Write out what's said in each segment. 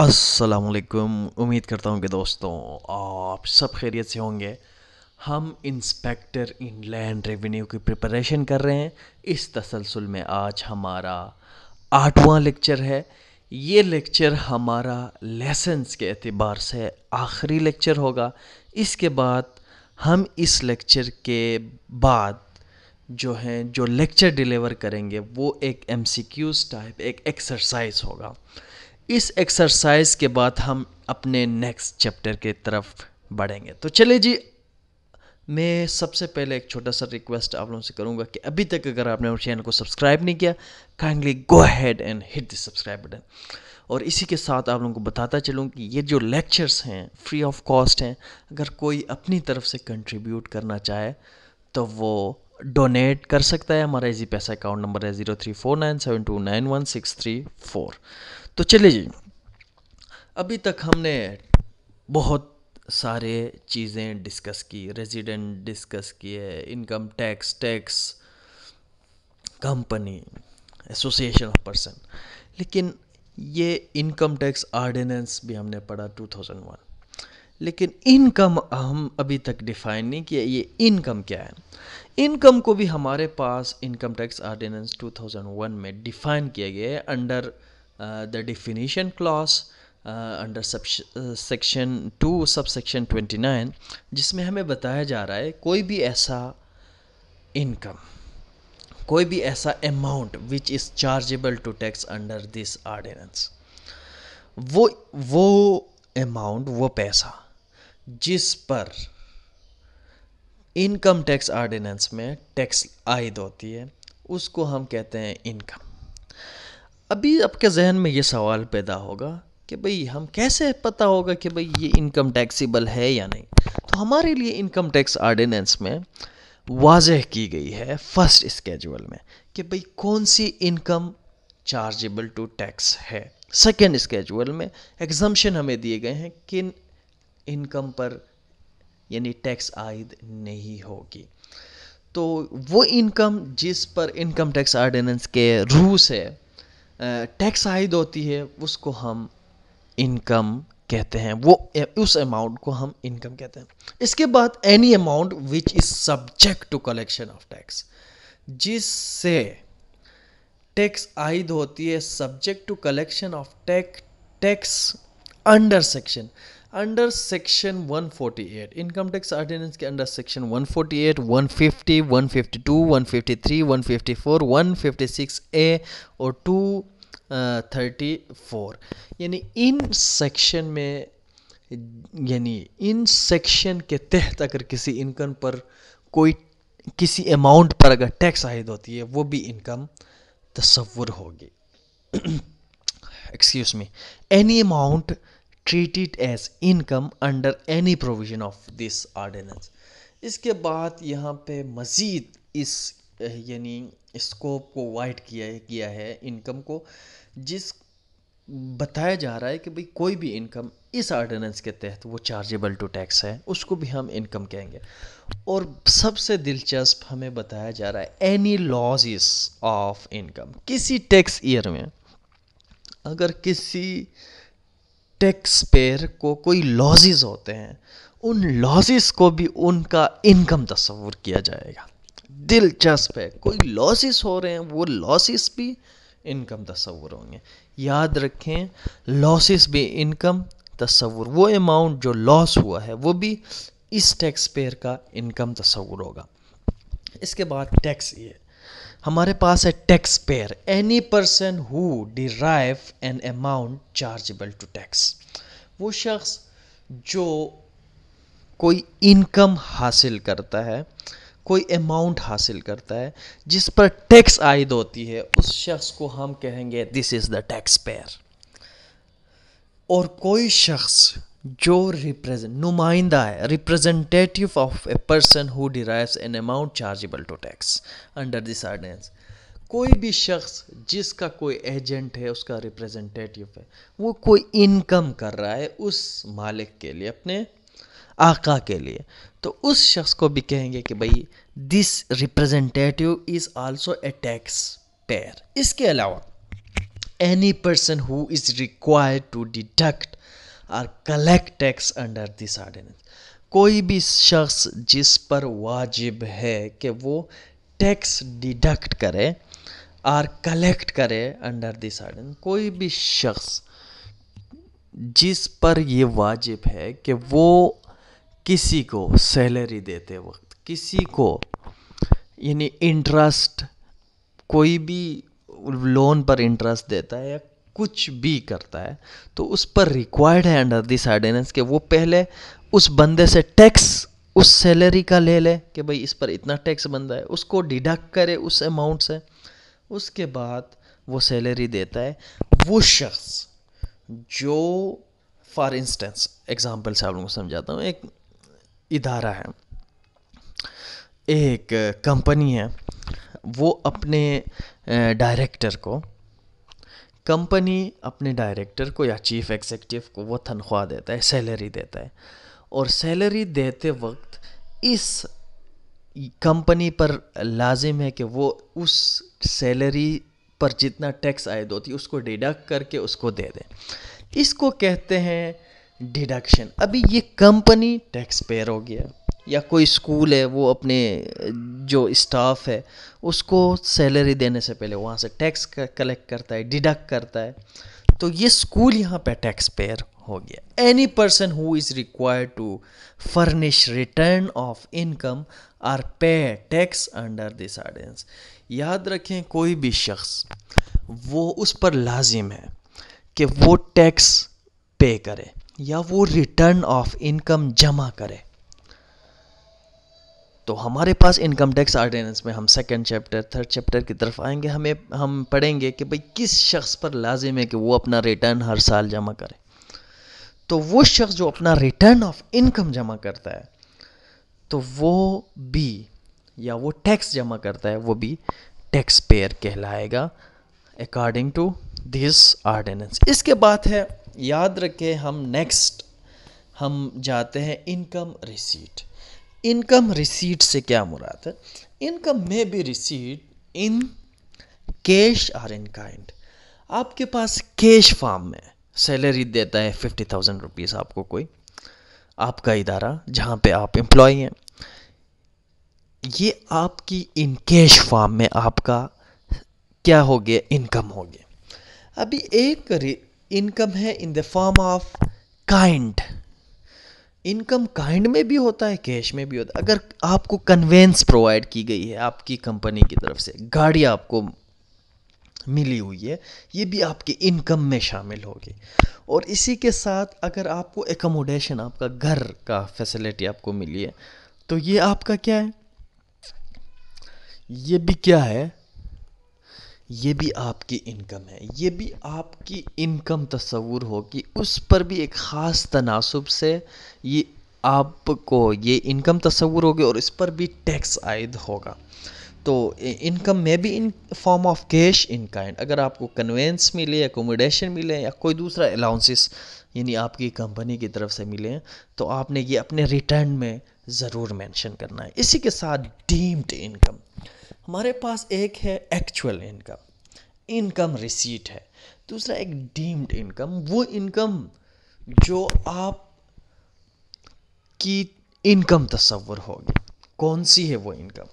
असलकुम उम्मीद करता हूँ कि दोस्तों आप सब खैरियत से होंगे हम इंस्पेक्टर इन लैंड रेवेन्यू की प्रिपरेशन कर रहे हैं इस तसलसल में आज हमारा आठवां लेक्चर है ये लेक्चर हमारा लेसन्स के अतबार से आखिरी लेक्चर होगा इसके बाद हम इस लेक्चर के बाद जो हैं जो लेक्चर डिलीवर करेंगे वो एक एम टाइप एक एक्सरसाइज होगा इस एक्सरसाइज के बाद हम अपने नेक्स्ट चैप्टर के तरफ बढ़ेंगे तो चले जी मैं सबसे पहले एक छोटा सा रिक्वेस्ट आप लोगों से करूंगा कि अभी तक अगर आपने उस चैनल को सब्सक्राइब नहीं किया kindly go ahead and hit the subscribe button और इसी के साथ आप लोगों को बताता चलूँ कि ये जो लेक्चर्स हैं फ्री ऑफ कॉस्ट हैं अगर कोई अपनी तरफ से कंट्रीब्यूट करना चाहे तो वो डोनेट कर सकता है हमारा इजी पैसा अकाउंट नंबर है zero three four nine seven two nine one six three four तो चलिए जी अभी तक हमने बहुत सारे चीज़ें डिस्कस की रेजिडेंट डिस्कस किए income tax tax company association of person लेकिन ये इनकम टैक्स आर्डिनेंस भी हमने पढ़ा 2001 लेकिन इनकम हम अभी तक डिफाइन नहीं किया ये इनकम क्या है इनकम को भी हमारे पास इनकम टैक्स आर्डिनेंस 2001 में डिफाइन किया गया है under Uh, the definition clause under section two section twenty nine जिसमें हमें बताया जा रहा है कोई भी ऐसा इनकम कोई भी ऐसा amount which is chargeable to tax under this ordinance वो वो अमाउंट वो पैसा जिस पर इनकम टैक्स आर्डिनेंस में टैक्स आयद होती है उसको हम कहते हैं इनकम अभी आपके जहन में ये सवाल पैदा होगा कि भाई हम कैसे पता होगा कि भाई ये इनकम टैक्सीबल है या नहीं तो हमारे लिए इनकम टैक्स आर्डिनेंस में वाजह की गई है फर्स्ट स्केजुअल में कि भाई कौन सी इनकम चार्जेबल टू टैक्स है सेकेंड स्केजुअल में एग्जाम्शन हमें दिए गए हैं किन इनकम पर यानी टैक्स आयद नहीं होगी तो वो इनकम जिस पर इनकम टैक्स आर्डिनेंस के रूस है टैक्स आयद होती है उसको हम इनकम कहते हैं वो उस अमाउंट को हम इनकम कहते हैं इसके बाद any amount which is subject to collection of tax जिससे टैक्स आयद होती है subject to collection of tax tax under section under section 148 income tax ordinance के अंडर सेक्शन 148, 150, 152, 153, 154, 156 ए और 234 uh, यानी इन सेक्शन में यानी इन सेक्शन के तहत अगर किसी इनकम पर कोई किसी अमाउंट पर अगर टैक्स आयद होती है वो भी इनकम तस्वुर होगी excuse me any amount treat it as income under any provision of this ordinance इसके बाद यहाँ पे मज़ीद इस यानी स्कोप को वाइड किया किया है इनकम को जिस बताया जा रहा है कि भाई कोई भी इनकम इस आर्डिनेंस के तहत वो चार्जेबल टू टैक्स है उसको भी हम इनकम कहेंगे और सबसे दिलचस्प हमें बताया जा रहा है एनी लॉजिस ऑफ इनकम किसी टैक्स ईयर में अगर किसी टैक्स पेयर को कोई लॉजिज होते हैं उन लॉसेस को भी उनका इनकम तस्वूर किया जाएगा दिलचस्प है कोई लॉसेस हो रहे हैं वो लॉसेस भी इनकम तस्वूर होंगे याद रखें लॉसेस भी इनकम तस्वूर वो अमाउंट जो लॉस हुआ है वो भी इस टैक्स पेयर का इनकम तस्वूर होगा इसके बाद टैक्स ये हमारे पास है tax payer any person who derive an amount chargeable to tax वो शख्स जो कोई इनकम हासिल करता है कोई अमाउंट हासिल करता है जिस पर टैक्स आयद होती है उस शख्स को हम कहेंगे this is the tax payer और कोई शख्स जो रिप्रेजेंट नुमाइंदा है representative of a person who derives an amount chargeable to tax under this ordinance कोई भी शख्स जिसका कोई एजेंट है उसका रिप्रेजेंटेटिव है वो कोई इनकम कर रहा है उस मालिक के लिए अपने आका के लिए तो उस शख्स को भी कहेंगे कि भाई this representative is also a tax payer इसके अलावा any person who is required to deduct or collect tax under this ordinance कोई भी शख्स जिस पर वाजिब है कि वो टैक्स डिडक्ट करे आर कलेक्ट करे अंडर दिस आर्डिनेंस कोई भी शख्स जिस पर ये वाजिब है कि वो किसी को सैलरी देते वक्त किसी को यानी इंटरेस्ट कोई भी लोन पर इंटरेस्ट देता है या कुछ भी करता है तो उस पर रिक्वायर्ड है अंडर दिस आर्डिनेंस कि वो पहले उस बंदे से टैक्स उस सैलरी का ले ले कि भाई इस पर इतना टैक्स बनता है उसको डिडक्ट करे उस अमाउंट से उसके बाद वो सैलरी देता है वो शख्स जो फॉर इंस्टेंस एग्जांपल से आप लोगों को समझाता हूँ एक इदारा है एक कंपनी है वो अपने डायरेक्टर को कंपनी अपने डायरेक्टर को या चीफ एग्जीक्यूटिव को वो तनख्वाह देता है सैलरी देता है और सैलरी देते वक्त इस कंपनी पर लाजिम है कि वो उस सैलरी पर जितना टैक्स आयद होती है उसको डिडक्ट करके उसको दे दें इसको कहते हैं डिडक्शन अभी ये कंपनी टैक्स पेयर हो गया या कोई स्कूल है वो अपने जो स्टाफ है उसको सैलरी देने से पहले वहाँ से टैक्स कलेक्ट करता है डिडक्ट करता है तो ये स्कूल यहाँ पे टैक्स पेयर हो गया any person who is required to furnish return of income or pay tax under this ordinance याद रखें कोई भी शख्स वो उस पर लाजिम है कि वो टैक्स पे करे या वो रिटर्न ऑफ इनकम जमा करे तो हमारे पास इनकम टैक्स आर्डिनेंस में हम सेकंड चैप्टर थर्ड चैप्टर की तरफ आएंगे हमें हम पढ़ेंगे कि भाई किस शख्स पर लाजिम है कि वो अपना रिटर्न हर साल जमा करे तो वो शख्स जो अपना रिटर्न ऑफ इनकम जमा करता है तो वो भी या वो टैक्स जमा करता है वो भी टैक्स पेयर कहलाएगा अकॉर्डिंग टू दिस आर्डिनेंस इसके बाद है याद रखें हम नेक्स्ट हम जाते हैं इनकम रिसीट इनकम रिसीट से क्या मुराद है इनकम में भी receipt in cash or in kind आपके पास कैश फार्म में सैलरी देता है फिफ्टी थाउजेंड रुपीज़ आपको कोई आपका इदारा जहाँ पे आप एम्प्लॉय हैं ये आपकी इन कैश फार्म में आपका क्या हो गया इनकम हो गया अभी एक इनकम है in the form of kind income kind में भी होता है कैश में भी होता है अगर आपको कन्वेंस प्रोवाइड की गई है आपकी कंपनी की तरफ से गाड़ी आपको मिली हुई है ये भी आपके इनकम में शामिल होगी और इसी के साथ अगर आपको एकोमोडेशन आपका घर का फैसिलिटी आपको मिली है तो ये आपका क्या है ये भी क्या है ये भी आपकी इनकम है ये भी आपकी इनकम तस्वूर होगी उस पर भी एक ख़ास तनासब से ये आपको ये इनकम तस्वूर होगी और इस पर भी टैक्स आयद होगा तो इनकम में भी in form of cash in kind अगर आपको कन्वेंस मिले एकोमोडेशन मिले या कोई दूसरा अलाउंसिस यानी आपकी कंपनी की तरफ से मिले तो आपने ये अपने रिटर्न में ज़रूर मेंशन करना है इसी के साथ डीम्ड इनकम हमारे पास एक है एक्चुअल इनकम इनकम रिसीट है दूसरा एक डीम्ड इनकम वो इनकम जो आप की इनकम तस्वर होगी कौन सी है वो इनकम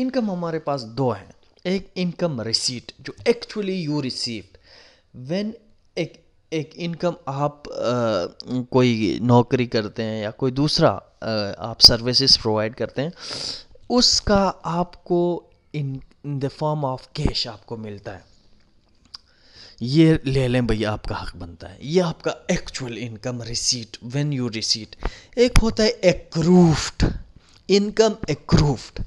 इनकम हमारे पास दो हैं एक इनकम रिसीट जो एक्चुअली यू रिसीव्ड व्हेन एक एक इनकम आप आ, कोई नौकरी करते हैं या कोई दूसरा आ, आप सर्विसेज प्रोवाइड करते हैं उसका आपको in in the form of cash आपको मिलता है ये ले लें भैया आपका हक बनता है ये आपका actual income receipt when you receipt एक होता है एक्रूफ्ड इनकम एक्रूफ्ड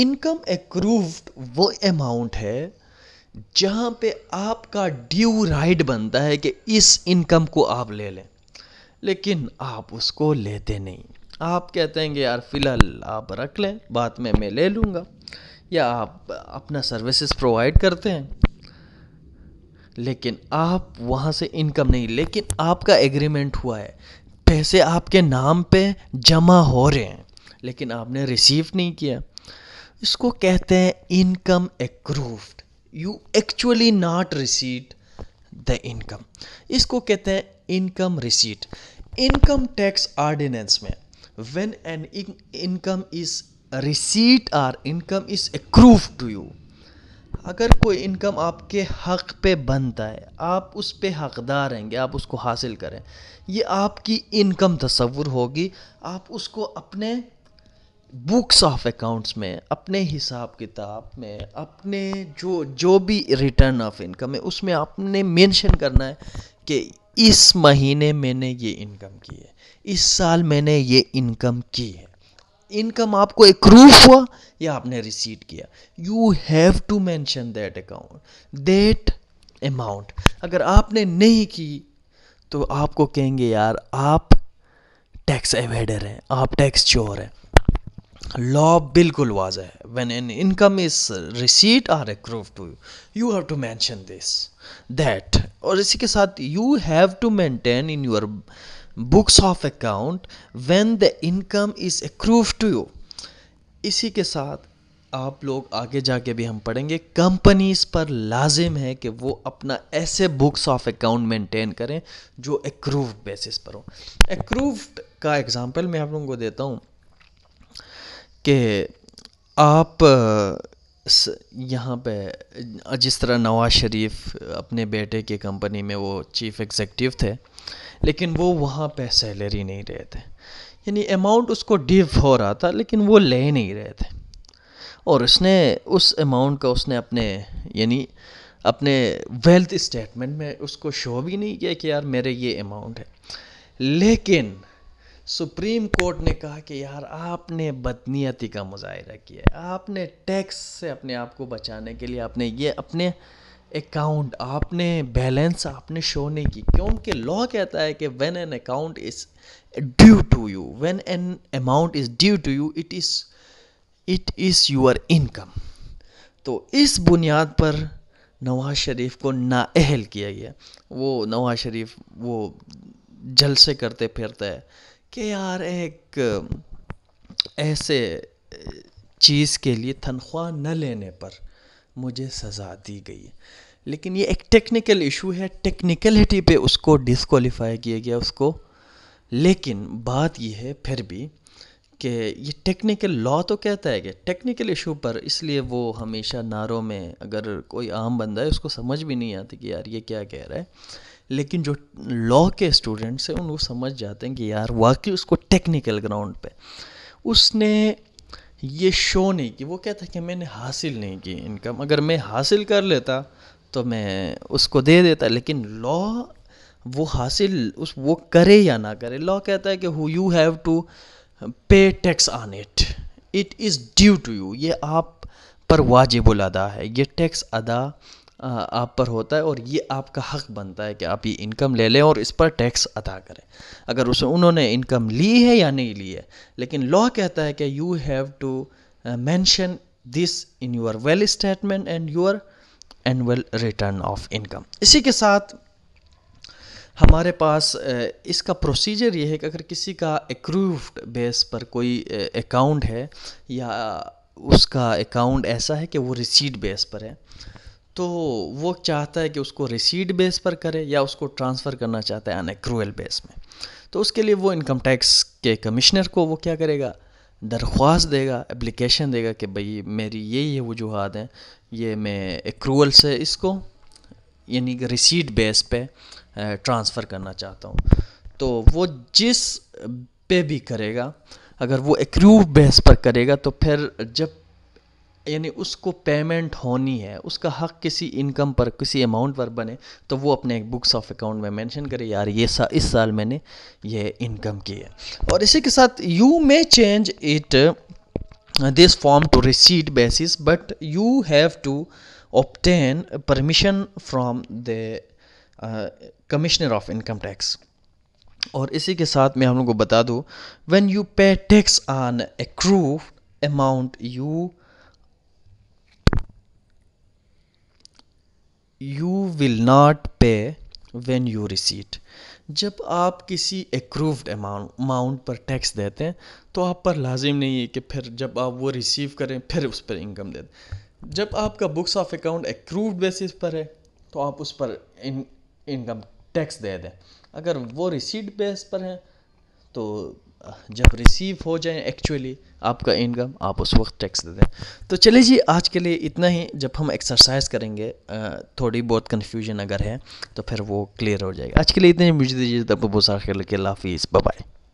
इनकम एक्रूव्ड वो अमाउंट है जहाँ पे आपका ड्यू राइट बनता है कि इस इनकम को आप ले लें लेकिन आप उसको लेते नहीं आप कहते हैं कि यार फिलहाल आप रख लें बाद में मैं ले लूँगा या आप अपना सर्विसेज प्रोवाइड करते हैं लेकिन आप वहाँ से इनकम नहीं लेकिन आपका एग्रीमेंट हुआ है पैसे आपके नाम पे जमा हो रहे हैं लेकिन आपने रिसीव नहीं किया इसको कहते हैं income accrued you actually not received the income इसको कहते हैं income receipt income tax ordinance में when an income is receipt or income is accrue to you अगर कोई इनकम आपके हक़ पे बनता है आप उस पे हकदार रहेंगे आप उसको हासिल करें ये आपकी इनकम तस्वुर होगी आप उसको अपने बुक्स ऑफ अकाउंट्स में अपने हिसाब किताब में अपने जो जो भी रिटर्न ऑफ इनकम है उसमें आपने मेंशन करना है कि इस महीने मैंने ये इनकम की है इस साल मैंने ये इनकम की है इनकम आपको एक्रूव हुआ या आपने रिसीट किया you have to mention that account that amount अगर आपने नहीं की तो आपको कहेंगे यार आप टैक्स एवेडर हैं आप टैक्स चोर हैं लॉ बिल्कुल वाज है when an income is receipt or accrue to you you have to mention this that और इसी के साथ you have to maintain in your books of account when the income is accrue to you इसी के साथ आप लोग आगे जाके भी हम पढ़ेंगे कंपनीज पर लाजिम है कि वो अपना ऐसे बुक्स ऑफ अकाउंट मेंटेन करें जो अक्रूव बेसिस पर हो अक्रूव का एग्जांपल मैं आप लोगों को देता हूँ कि आप यहाँ पे जिस तरह नवाज शरीफ अपने बेटे के कंपनी में वो चीफ़ एग्ज़ेक्टिव थे लेकिन वो वहाँ पे सैलरी नहीं रहे थे यानी अमाउंट उसको डिव हो रहा था लेकिन वो ले नहीं रहे थे और उसने उस अमाउंट का उसने अपने यानी अपने वेल्थ स्टेटमेंट में उसको शो भी नहीं किया कि यार मेरे ये अमाउंट है लेकिन सुप्रीम कोर्ट ने कहा कि यार आपने बदनीयती का मुजाहरा किया आपने टैक्स से अपने आप को बचाने के लिए आपने ये अपने अकाउंट आपने बैलेंस आपने शो नहीं की क्योंकि लॉ कहता है कि when an account is due to you when an amount is due to you it is it is your income तो इस बुनियाद पर नवाज शरीफ को नाअहल किया गया वो नवाज शरीफ वो जलसे करते फिरता है कि यार एक ऐसे चीज़ के लिए तनख्वाह न लेने पर मुझे सज़ा दी गई लेकिन ये एक टेक्निकल इशू है टेक्निकलिटी पे उसको डिसक्वालीफाई किया गया उसको लेकिन बात यह है फिर भी कि ये टेक्निकल लॉ तो कहता है कि टेक्निकल इशू पर इसलिए वो हमेशा नारों में अगर कोई आम बंदा है उसको समझ भी नहीं आती कि यार ये क्या कह रहा है लेकिन जो लॉ के स्टूडेंट्स हैं उनको समझ जाते हैं कि यार वाकई उसको टेक्निकल ग्राउंड पे उसने ये शो नहीं की वो कहता है कि मैंने हासिल नहीं की इनकम अगर मैं हासिल कर लेता तो मैं उसको दे देता लेकिन लॉ वो हासिल उस वो करे या ना करे लॉ कहता है कि who you have to pay tax on it it is due to you ये आप पर वाजिबुल अदा है ये टैक्स अदा आप पर होता है और ये आपका हक बनता है कि आप ये इनकम ले लें और इस पर टैक्स अदा करें अगर उसे उन्होंने इनकम ली है या नहीं ली है लेकिन लॉ कहता है कि you have to mention this in your wealth statement and your annual return of income इसी के साथ हमारे पास इसका प्रोसीजर ये है कि अगर किसी का एक्रूव्ड बेस पर कोई अकाउंट है या उसका अकाउंट ऐसा है कि वो रिसीट बेस पर है तो वो चाहता है कि उसको रिसीट बेस पर करे या उसको ट्रांसफ़र करना चाहता है अनक्रूअल बेस में तो उसके लिए वो इनकम टैक्स के कमिश्नर को वो क्या करेगा दरख्वास्त देगा एप्लीकेशन देगा कि भाई मेरी ये ये वजूहत हैं ये मैं एक्रूअल से इसको यानी कि रिसीट बेस पे ट्रांसफ़र करना चाहता हूँ तो वो जिस पे भी करेगा अगर वो एक बेस पर करेगा तो फिर जब यानी उसको पेमेंट होनी है उसका हक किसी इनकम पर किसी अमाउंट पर बने तो वो अपने बुक्स ऑफ अकाउंट में मेंशन करे यार ये सा, इस साल मैंने ये इनकम की है और इसी के साथ you may change it this form to receipt basis but you have to obtain permission from the commissioner of income tax और इसी के साथ मैं हम लोग को बता दूँ when you pay tax on accrue amount you you will not pay when you receipt जब आप किसी एक्रूव्ड अमाउंट अमाउंट पर टैक्स देते हैं तो आप पर लाजिम नहीं है कि फिर जब आप वो रिसीव करें फिर उस पर इनकम दें जब आपका books of account accrued basis पर है तो आप उस पर इनकम टैक्स दे दें अगर वो रिसीट बेस पर हैं तो जब रिसीव हो जाए एक्चुअली आपका इनकम आप उस वक्त टैक्स दे दें तो चलिए जी आज के लिए इतना ही जब हम एक्सरसाइज करेंगे थोड़ी बहुत कन्फ्यूजन अगर है तो फिर वो क्लियर हो जाएगा आज के लिए इतना ही मुझे दीजिए तब बहुत सारा खेल के लाफीज़ बाय